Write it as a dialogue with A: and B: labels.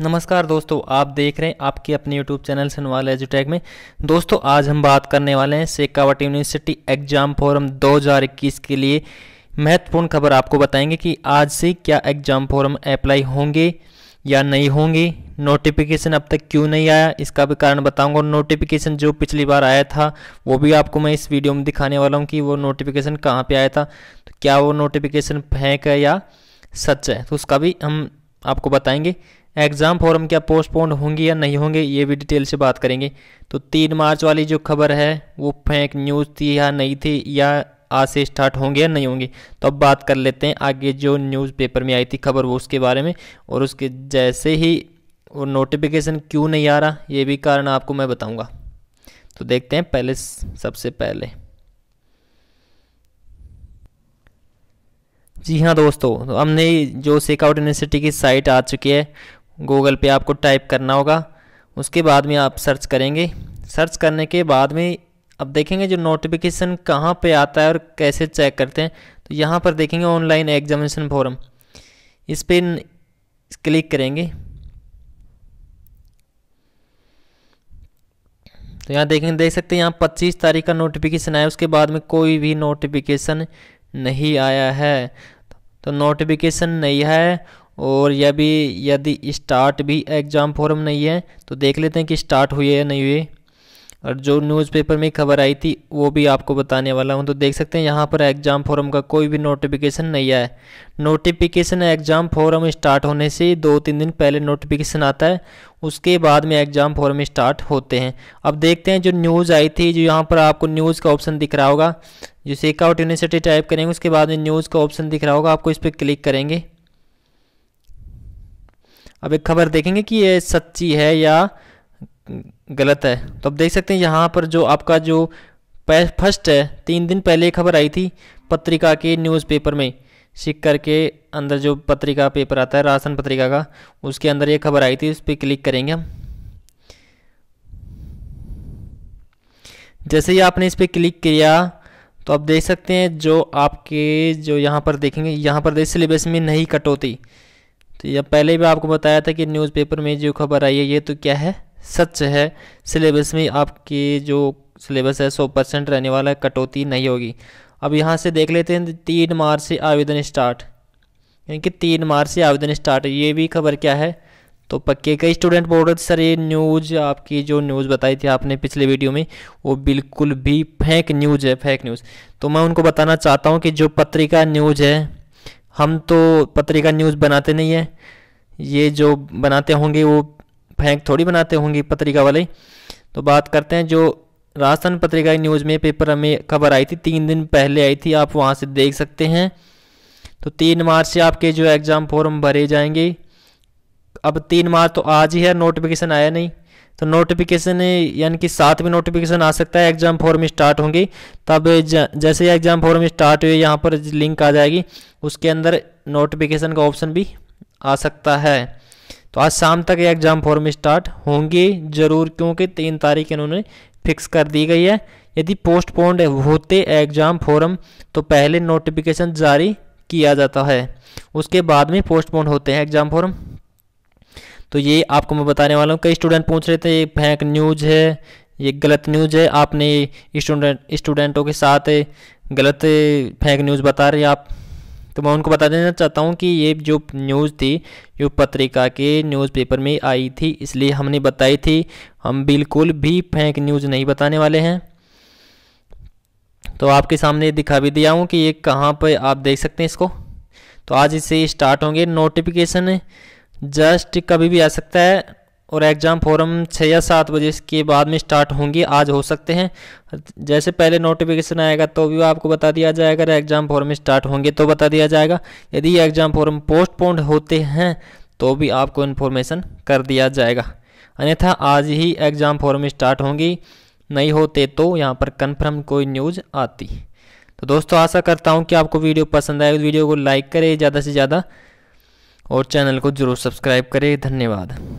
A: नमस्कार दोस्तों आप देख रहे हैं आपके अपने यूट्यूब चैनल सनवाल एजुटेक में दोस्तों आज हम बात करने वाले हैं शेखावट यूनिवर्सिटी एग्जाम फोरम 2021 के लिए महत्वपूर्ण खबर आपको बताएंगे कि आज से क्या एग्जाम फोरम अप्लाई होंगे या नहीं होंगे नोटिफिकेशन अब तक क्यों नहीं आया इसका भी कारण बताऊंगा और नोटिफिकेशन जो पिछली बार आया था वो भी आपको मैं इस वीडियो में दिखाने वाला हूँ कि वो नोटिफिकेशन कहाँ पे आया था तो क्या वो नोटिफिकेशन फेंक है या सच है तो उसका भी हम आपको बताएंगे एग्ज़ाम फॉर्म क्या पोस्टपोन होंगे या नहीं होंगे ये भी डिटेल से बात करेंगे तो तीन मार्च वाली जो खबर है वो फेंक न्यूज़ थी या नहीं थी या आज से स्टार्ट होंगे या नहीं होंगे तो अब बात कर लेते हैं आगे जो न्यूज़पेपर में आई थी खबर वो उसके बारे में और उसके जैसे ही वो नोटिफिकेशन क्यों नहीं आ रहा ये भी कारण आपको मैं बताऊँगा तो देखते हैं पहले सबसे पहले जी हाँ दोस्तों तो हमने जो सेकआउट यूनिवर्सिटी की साइट आ चुकी है गूगल पे आपको टाइप करना होगा उसके बाद में आप सर्च करेंगे सर्च करने के बाद में अब देखेंगे जो नोटिफिकेशन कहाँ पे आता है और कैसे चेक करते हैं तो यहाँ पर देखेंगे ऑनलाइन एग्जामिनेशन फॉरम इस पर क्लिक करेंगे तो यहाँ देखेंगे देख सकते हैं यहाँ 25 तारीख का नोटिफिकेशन आया उसके बाद में कोई भी नोटिफिकेशन नहीं आया है तो नोटिफिकेशन नहीं है और यह भी यदि स्टार्ट भी एग्ज़ाम फॉरम नहीं है तो देख लेते हैं कि स्टार्ट हुई है या नहीं हुई और जो न्यूज़पेपर में खबर आई थी वो भी आपको बताने वाला हूँ तो देख सकते हैं यहाँ पर एग्ज़ाम फॉरम का कोई भी नोटिफिकेशन नहीं आया है नोटिफिकेशन एग्ज़ाम फॉरम स्टार्ट होने से दो तीन दिन पहले नोटिफिकेशन आता है उसके बाद में एग्ज़ाम फॉरम स्टार्ट होते हैं अब देखते हैं जो न्यूज़ आई थी जो यहाँ पर आपको न्यूज़ का ऑप्शन दिख रहा होगा जो सेकआउट यूनिवर्सिटी टाइप करेंगे उसके बाद में न्यूज़ का ऑप्शन दिख रहा होगा आपको इस पर क्लिक करेंगे अब एक खबर देखेंगे कि ये सच्ची है या गलत है तो आप देख सकते हैं यहाँ पर जो आपका जो फर्स्ट है तीन दिन पहले खबर आई थी पत्रिका के न्यूज़पेपर में सीख के अंदर जो पत्रिका पेपर आता है राशन पत्रिका का उसके अंदर ये खबर आई थी उस पर क्लिक करेंगे हम जैसे ही आपने इस पर क्लिक किया तो आप देख सकते हैं जो आपके जो यहाँ पर देखेंगे यहाँ पर देख सिलेबस में नहीं कटौती तो यह पहले भी आपको बताया था कि न्यूज़पेपर में जो खबर आई है ये तो क्या है सच है सिलेबस में आपकी जो सिलेबस है सौ परसेंट रहने वाला है कटौती नहीं होगी अब यहाँ से देख लेते हैं तीन मार्च से आवेदन स्टार्ट यानी कि तीन मार्च से आवेदन स्टार्ट ये भी खबर क्या है तो पक्के कई स्टूडेंट बोल रहे थे सर ये न्यूज़ आपकी जो न्यूज़ बताई थी आपने पिछले वीडियो में वो बिल्कुल भी फेंक न्यूज़ है फेक न्यूज़ तो मैं उनको बताना चाहता हूँ कि जो पत्रिका न्यूज़ है हम तो पत्रिका न्यूज़ बनाते नहीं हैं ये जो बनाते होंगे वो फेंक थोड़ी बनाते होंगे पत्रिका वाले तो बात करते हैं जो राजस्थान पत्रिका न्यूज़ में पेपर हमें खबर आई थी तीन दिन पहले आई थी आप वहाँ से देख सकते हैं तो तीन मार्च से आपके जो एग्ज़ाम फॉर्म भरे जाएंगे अब तीन मार्च तो आज ही है नोटिफिकेशन आया नहीं तो नोटिफिकेशन यानी कि साथ में नोटिफिकेशन आ सकता है एग्जाम फॉर्म स्टार्ट होंगी तब जैसे ही एग्जाम फॉर्म स्टार्ट हुई यहाँ पर लिंक आ जाएगी उसके अंदर नोटिफिकेशन का ऑप्शन भी आ सकता है तो आज शाम तक एग्जाम फॉर्म स्टार्ट होंगे जरूर क्योंकि तीन तारीख इन्होंने फिक्स कर दी गई है यदि पोस्टपोन्ड होते एग्जाम फॉर्म तो पहले नोटिफिकेशन जारी किया जाता है उसके बाद में पोस्टपोन होते हैं एग्जाम फॉर्म तो ये आपको मैं बताने वाला हूँ कई स्टूडेंट पूछ रहे थे ये फेंक न्यूज़ है ये गलत न्यूज़ है आपने स्टूडेंट स्टूडेंटों के साथ गलत फेंक न्यूज़ बता रहे आप तो मैं उनको बता देना चाहता हूँ कि ये जो न्यूज़ थी जो पत्रिका के न्यूज़पेपर में आई थी इसलिए हमने बताई थी हम बिल्कुल भी फेंक न्यूज़ नहीं बताने वाले हैं तो आपके सामने दिखा भी दिया हूँ कि ये कहाँ पर आप देख सकते हैं इसको तो आज इससे स्टार्ट होंगे नोटिफिकेशन जस्ट कभी भी आ सकता है और एग्ज़ाम फोरम छः या सात बजे के बाद में स्टार्ट होंगी आज हो सकते हैं जैसे पहले नोटिफिकेशन आएगा तो भी आपको बता दिया जाएगा अगर एग्ज़ाम फॉरम स्टार्ट होंगे तो बता दिया जाएगा यदि एग्ज़ाम फॉरम पोस्टपोन्ड होते हैं तो भी आपको इन्फॉर्मेशन कर दिया जाएगा अन्यथा आज ही एग्ज़ाम फॉरम स्टार्ट होंगी नहीं होते तो यहाँ पर कन्फर्म कोई न्यूज़ आती तो दोस्तों आशा करता हूँ कि आपको वीडियो पसंद आए वीडियो को लाइक करें ज़्यादा से ज़्यादा और चैनल को ज़रूर सब्सक्राइब करें धन्यवाद